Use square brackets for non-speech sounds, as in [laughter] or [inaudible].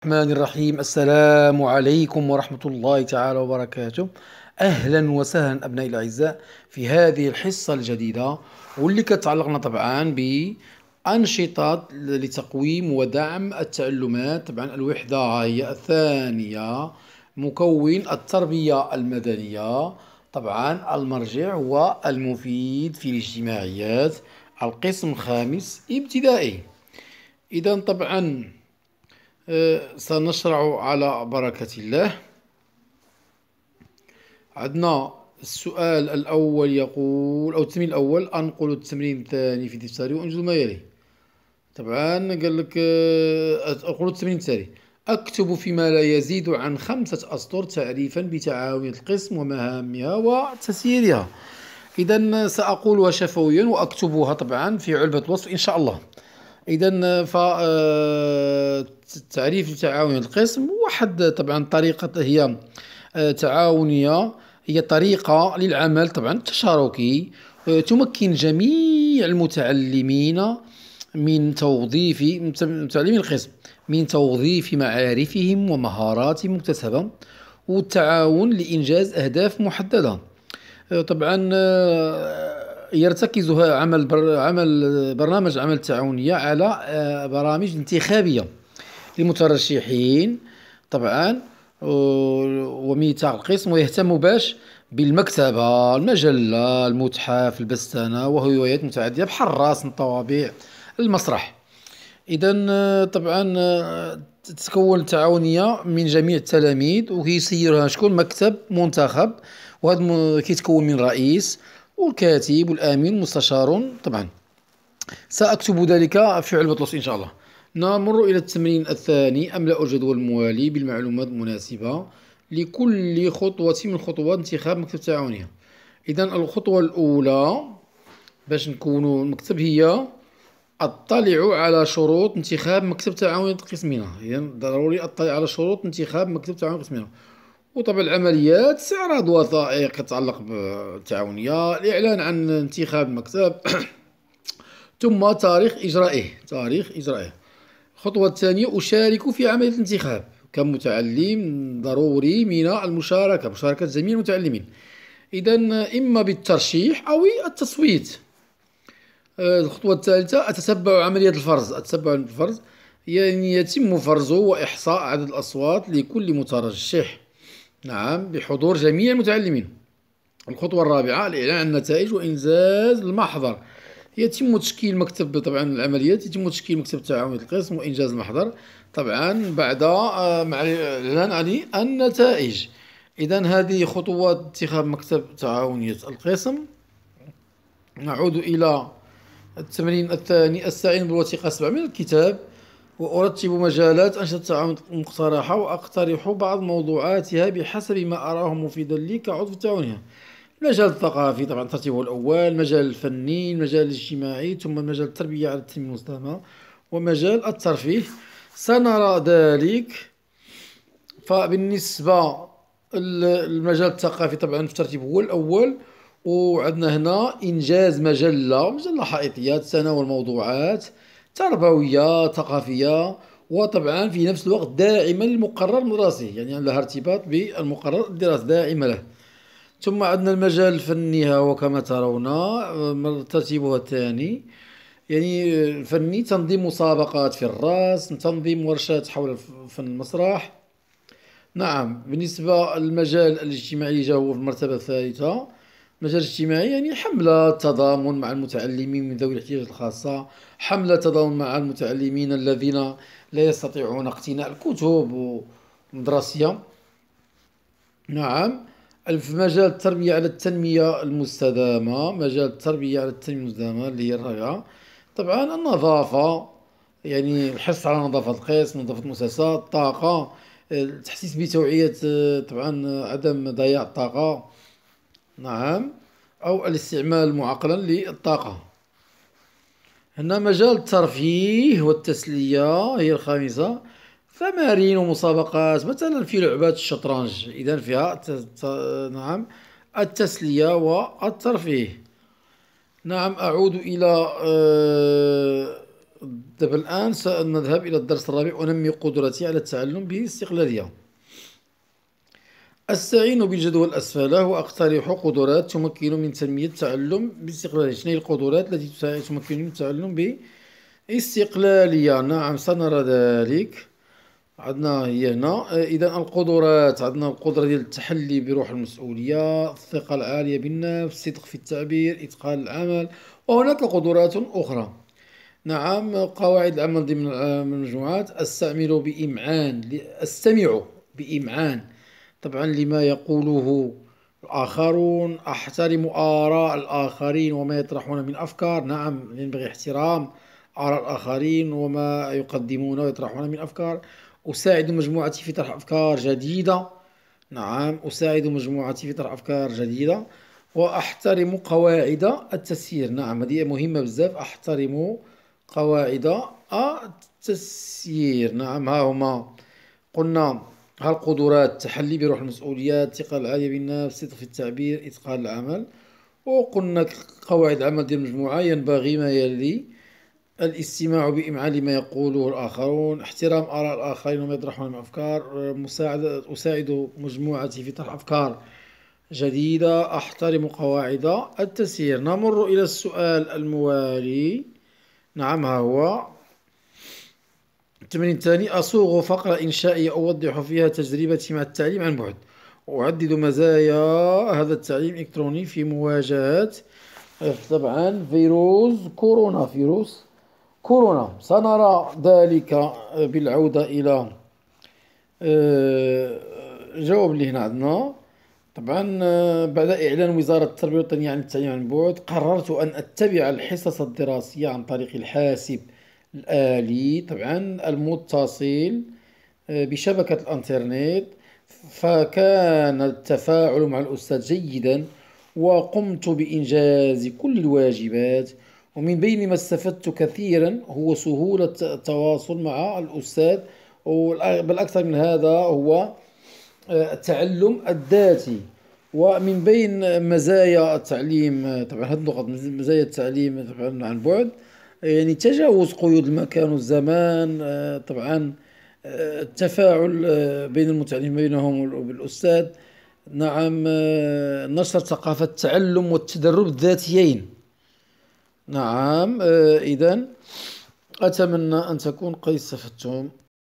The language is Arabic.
الرحمن الرحيم السلام عليكم ورحمة الله تعالى وبركاته أهلا وسهلا أبنائي الأعزاء في هذه الحصة الجديدة واللي كتعلقنا طبعا بأنشطة لتقويم ودعم التعلمات طبعا الوحدة هي الثانية مكون التربية المدنية طبعا المرجع هو المفيد في الاجتماعيات القسم الخامس ابتدائي إذا طبعا آه، سنشرع على بركة الله عندنا السؤال الأول يقول أو التمرين الأول أنقل التمرين الثاني في دفتري وأنجز ما يلي طبعا قال لك أنقل آه، التمرين التالي أكتب فيما لا يزيد عن خمسة أسطر تعريفا بتعاون القسم ومهامها وتسييرها إذا سأقولها شفويا وأكتبها طبعا في علبة الوصف إن شاء الله اذا ف آه، تعريف تعاون القسم واحد طبعا طريقه هي آه، تعاونيه هي طريقه للعمل طبعا تشاركي آه، تمكن جميع المتعلمين من توظيف متعلمين القسم من توظيف معارفهم ومهاراتهم المكتسبه والتعاون لانجاز اهداف محدده طبعا يرتكز عمل بر عمل برنامج عمل تعاونيه على آه، برامج انتخابيه للمترشحين طبعا وميثاق القسم ويهتم باش بالمكتبه المجله المتحف البستانه وهوايات متعدده بحال الطوابع المسرح اذا آه، طبعا آه، تتكون التعاونيه من جميع التلاميذ وكيسيرها شكون مكتب منتخب وهذا كيتكون من رئيس والكاتب والامين مستشار طبعا ساكتب ذلك في علبه لوس ان شاء الله نمر الى التمرين الثاني املا الجدول الموالي بالمعلومات المناسبه لكل خطوه من خطوات انتخاب مكتب تعاونيه اذا الخطوه الاولى باش نكونوا المكتب هي اطلع على شروط انتخاب مكتب تعاون قسمنا اذا ضروري اطلع على شروط انتخاب مكتب تعاون قسمنا وطبعا العمليات استعراض وثائق تتعلق بالتعاونية الإعلان عن انتخاب المكتب [coughs] ثم تاريخ إجرائه تاريخ إجرائه الخطوة الثانية أشارك في عملية الانتخاب كمتعلم ضروري من المشاركة مشاركة جميع المتعلمين إذا إما بالترشيح أو التصويت آه، الخطوة الثالثة أتتبع عملية الفرز أتتبع الفرز يعني يتم فرزه وإحصاء عدد الأصوات لكل مترشح نعم بحضور جميع المتعلمين الخطوة الرابعة الإعلان عن النتائج وإنجاز المحضر يتم تشكيل مكتب طبعا العمليات يتم تشكيل مكتب تعاون القسم وإنجاز المحضر طبعا بعد آه، مع الإعلان عن النتائج إذا هذه خطوات اتخاذ مكتب تعاونية القسم نعود إلى التمرين الثاني استعين بالوثيقة 7 من الكتاب وأرتب مجالات أنشطة التعاون المقترحة وأقترح بعض موضوعاتها بحسب ما أراه مفيدا لي كعضو في تعاونها المجال الثقافي طبعا ترتيبه الأول مجال الفني المجال الاجتماعي ثم مجال التربية على التنمية المستدامة ومجال الترفيه سنرى ذلك فبالنسبة المجال الثقافي طبعا في الترتيب هو الأول وعندنا هنا إنجاز مجلة مجلة حائطيات سنة والموضوعات تربويه ثقافيه وطبعا في نفس الوقت داعما للمقرر الدراسي يعني لها ارتباط بالمقرر الدراسي داعمه له ثم عندنا المجال الفني ها كما ترون آه، ترتيبها الثاني يعني الفني تنظيم مسابقات في الراس تنظيم ورشات حول فن المسرح نعم بالنسبة للمجال الاجتماعي جاء هو في المرتبة الثالثة مجال اجتماعي يعني حملة تضامن مع المتعلمين من ذوي الاحتياجات الخاصة حملة تضامن مع المتعلمين الذين لا يستطيعون اقتناء الكتب المدرسية نعم في مجال التربية على التنمية المستدامة مجال التربية على التنمية المستدامة اللي هي الرابعة طبعا النظافة يعني الحرص على نظافة القسم نظافة المؤسسات الطاقة التحسيس بتوعية طبعا عدم ضياع الطاقة نعم أو الاستعمال معقلا للطاقة هنا مجال الترفيه والتسلية هي الخامسة تمارين ومسابقات مثلا في لعبات الشطرنج إذا فيها نعم التسلية والترفيه نعم أعود إلى دابا آه، الآن سنذهب إلى الدرس الرابع أنمي قدرتي على التعلم باستقلالية أستعين بجدول أسفله وأقترح قدرات تمكن من تنمية التعلم باستقلالية شنو القدرات التي تمكن من التعلم باستقلالية نعم سنرى ذلك عندنا هي هنا إذا القدرات عندنا القدرة ديال التحلي بروح المسؤولية الثقة العالية بالنفس الصدق في التعبير إتقان العمل وهناك قدرات أخرى نعم قواعد العمل ضمن المجموعات استعمل بإمعان أستمع بإمعان طبعا لما يقوله الآخرون أحترم آراء الآخرين وما يطرحون من أفكار نعم ينبغي احترام آراء الآخرين وما يقدمون ويطرحون من أفكار أساعد مجموعتي في طرح أفكار جديدة نعم أساعد مجموعتي في طرح أفكار جديدة وأحترم قواعد التسيير نعم هذه مهمة بزاف أحترم قواعد التسيير نعم ها هما قلنا هالقدرات تحلي بروح المسؤوليات الثقة العالية بالنفس صدق في التعبير إتقان العمل وقلنا قواعد عمل ديال المجموعة ينبغي ما يلي الاستماع بإمعاء لما يقوله الآخرون احترام آراء الآخرين وما يطرحون من أفكار مساعدة أساعد مجموعتي في طرح أفكار جديدة أحترم قواعد التسيير نمر إلى السؤال الموالي نعم ها هو التمرين الثاني أصوغ فقرة إنشائية أوضح فيها تجربتي مع التعليم عن بعد أعدد مزايا هذا التعليم الإلكتروني في مواجهة طبعا فيروس كورونا فيروس كورونا سنرى ذلك بالعودة إلى الجواب آه، اللي هنا عندنا طبعا آه، بعد إعلان وزارة التربية الوطنية عن التعليم عن بعد قررت أن أتبع الحصص الدراسية عن طريق الحاسب الآلي طبعا المتصل آه، بشبكة الانترنت فكان التفاعل مع الأستاذ جيدا وقمت بإنجاز كل الواجبات ومن بين ما استفدت كثيرا هو سهولة التواصل مع الأستاذ بل أكثر من هذا هو آه، التعلم الذاتي ومن بين مزايا التعليم طبعا هذه النقط مزايا التعليم طبعا عن بعد يعني تجاوز قيود المكان والزمان آه، طبعا آه، التفاعل آه، بين المتعلمين بينهم بالاستاذ نعم نشر ثقافة التعلم والتدرب الذاتيين نعم إذا أتمنى أن تكون قد استفدتم